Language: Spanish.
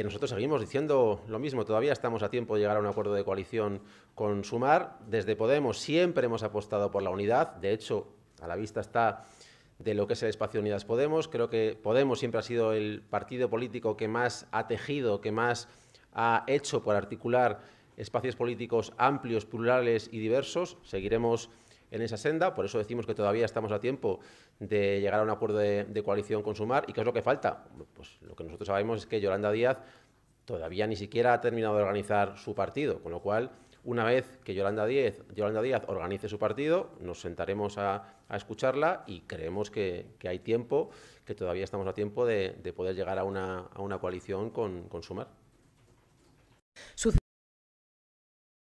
Eh, nosotros seguimos diciendo lo mismo, todavía estamos a tiempo de llegar a un acuerdo de coalición con Sumar. Desde Podemos siempre hemos apostado por la unidad, de hecho, a la vista está de lo que es el espacio Unidas Podemos. Creo que Podemos siempre ha sido el partido político que más ha tejido, que más ha hecho por articular espacios políticos amplios, plurales y diversos. Seguiremos en esa senda. Por eso decimos que todavía estamos a tiempo de llegar a un acuerdo de, coalición con Sumar. ¿Y qué es lo que falta? Pues lo que nosotros sabemos es que Yolanda Díaz todavía ni siquiera ha terminado de organizar su partido, con lo cual una vez que Yolanda Díaz, organice su partido, nos sentaremos a, escucharla y creemos que, hay tiempo, que todavía estamos a tiempo de, poder llegar a una, coalición con, con Sumar.